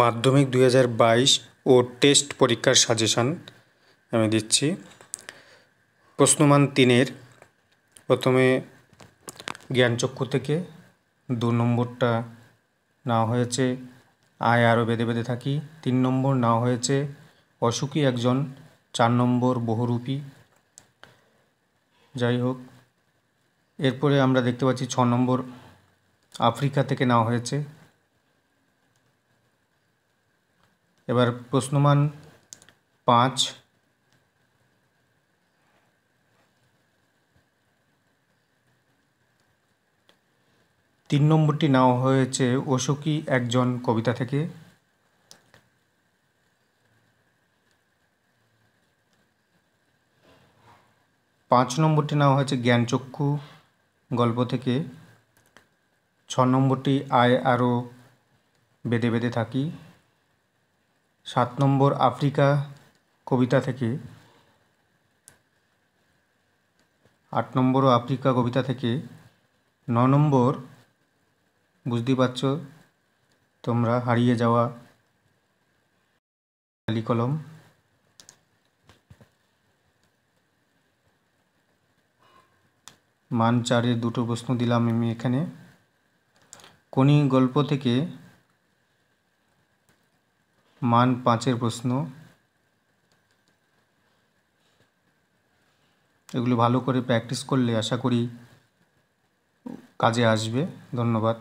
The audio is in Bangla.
মাধ্যমিক দুই ও টেস্ট পরীক্ষার সাজেশান আমি দিচ্ছি প্রশ্নমান তিনের প্রথমে জ্ঞানচক্ষু থেকে দু নম্বরটা নেওয়া হয়েছে আয় আরও বেঁধে বেঁধে থাকি তিন নম্বর নেওয়া হয়েছে অসুখী একজন চার নম্বর বহুরূপী যাই হোক এরপরে আমরা দেখতে পাচ্ছি ছ নম্বর আফ্রিকা থেকে নেওয়া হয়েছে এবার প্রশ্নমান পাঁচ তিন নম্বরটি নেওয়া হয়েছে অশোকী একজন কবিতা থেকে পাঁচ নম্বরটি নেওয়া হয়েছে জ্ঞানচক্ষু গল্প থেকে ছ নম্বরটি আয় আরও বেঁধে বেঁধে থাকি সাত নম্বর আফ্রিকা কবিতা থেকে আট নম্বর আফ্রিকা কবিতা থেকে ন নম্বর বুঝতে পারছ তোমরা হারিয়ে যাওয়া কলম মান চারের দুটো প্রশ্ন দিলাম আমি এখানে কোনি গল্প থেকে মান পাঁচের প্রশ্ন এগুলো ভালো করে প্র্যাকটিস করলে আশা করি কাজে আসবে ধন্যবাদ